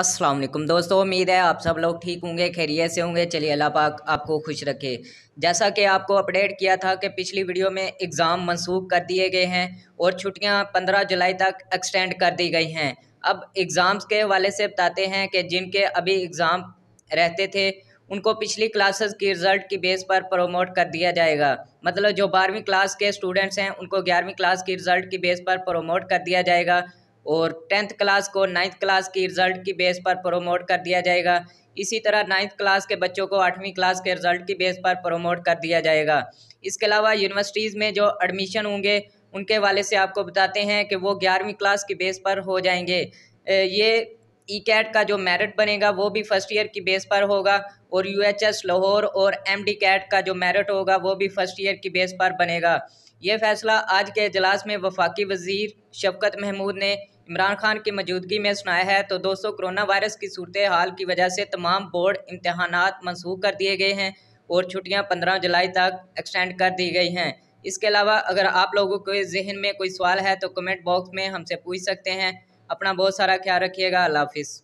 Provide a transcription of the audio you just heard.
अस्सलाम वालेकुम दोस्तों उम्मीद है आप सब लोग ठीक होंगे खैरियत से होंगे चलिए अल्लाह पाक आपको खुश रखे जैसा कि आपको अपडेट किया था कि पिछली वीडियो में एग्ज़ाम मनसूख कर दिए गए हैं और छुट्टियां 15 जुलाई तक एक्सटेंड कर दी गई हैं अब एग्ज़ाम्स के हवाले से बताते हैं कि जिनके अभी एग्ज़ाम रहते थे उनको पिछली क्लासेस की रिज़ल्ट की बेस पर प्रोमोट कर दिया जाएगा मतलब जो बारहवीं क्लास के स्टूडेंट्स हैं उनको ग्यारहवीं क्लास की रिज़ल्ट की बेस पर प्रोमोट कर दिया जाएगा और टेंथ क्लास को नाइन्थ क्लास की रिज़ल्ट की बेस पर प्रोमोट कर दिया जाएगा इसी तरह नाइन्थ क्लास के बच्चों को आठवीं क्लास के रिज़ल्ट की बेस पर प्रोमोट कर दिया जाएगा इसके अलावा यूनिवर्सिटीज़ में जो एडमिशन होंगे उनके वाले से आपको बताते हैं कि वो ग्यारहवीं क्लास की बेस पर हो जाएंगे ये ई e कैट का जो मेरिट बनेगा वो भी फर्स्ट ईयर की बेस पर होगा और यू एच एस लाहौर और एम डी कैट का जो मेरिट होगा वो भी फर्स्ट ईयर की बेस पर बनेगा ये फैसला आज के अजलास में वफाकी वजीर शफकत महमूद ने इमरान खान की मौजूदगी में सुनाया है तो दोस्तों कोरोना वायरस की सूरत हाल की वजह से तमाम बोर्ड इम्तहान मनसूख कर दिए गए हैं और छुट्टियाँ पंद्रह जुलाई तक एक्सटेंड कर दी गई हैं इसके अलावा अगर आप लोगों के जहन में कोई सवाल है तो कमेंट बॉक्स में हमसे पूछ सकते हैं अपना बहुत सारा ख्याल रखिएगा अल्लाह हाफिज़